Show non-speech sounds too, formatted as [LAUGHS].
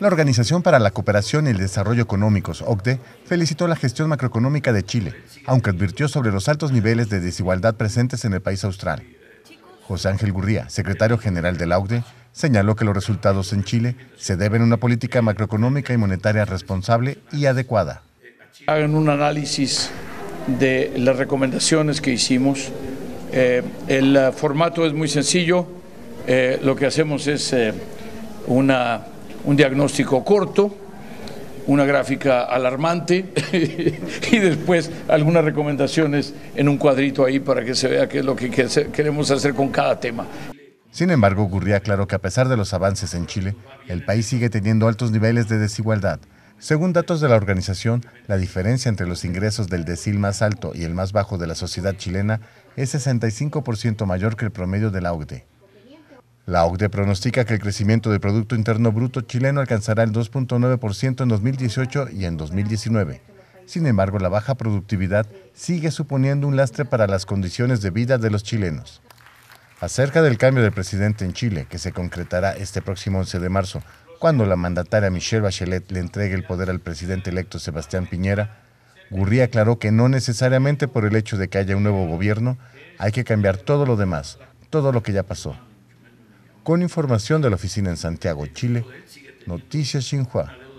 La Organización para la Cooperación y el Desarrollo Económicos, OCDE, felicitó la gestión macroeconómica de Chile, aunque advirtió sobre los altos niveles de desigualdad presentes en el país austral. José Ángel Gurdía, secretario general de la OCDE, señaló que los resultados en Chile se deben a una política macroeconómica y monetaria responsable y adecuada. Hagan un análisis de las recomendaciones que hicimos. Eh, el formato es muy sencillo. Eh, lo que hacemos es eh, una un diagnóstico corto, una gráfica alarmante [LAUGHS] y después algunas recomendaciones en un cuadrito ahí para que se vea qué es lo que queremos hacer con cada tema. Sin embargo, ocurría claro que a pesar de los avances en Chile, el país sigue teniendo altos niveles de desigualdad. Según datos de la organización, la diferencia entre los ingresos del decil más alto y el más bajo de la sociedad chilena es 65% mayor que el promedio de la OCDE. La OCDE pronostica que el crecimiento del Producto Interno Bruto chileno alcanzará el 2.9% en 2018 y en 2019. Sin embargo, la baja productividad sigue suponiendo un lastre para las condiciones de vida de los chilenos. Acerca del cambio de presidente en Chile, que se concretará este próximo 11 de marzo, cuando la mandataria Michelle Bachelet le entregue el poder al presidente electo Sebastián Piñera, Gurri aclaró que no necesariamente por el hecho de que haya un nuevo gobierno hay que cambiar todo lo demás, todo lo que ya pasó con información de la oficina en Santiago, Chile, Noticias Xinhua.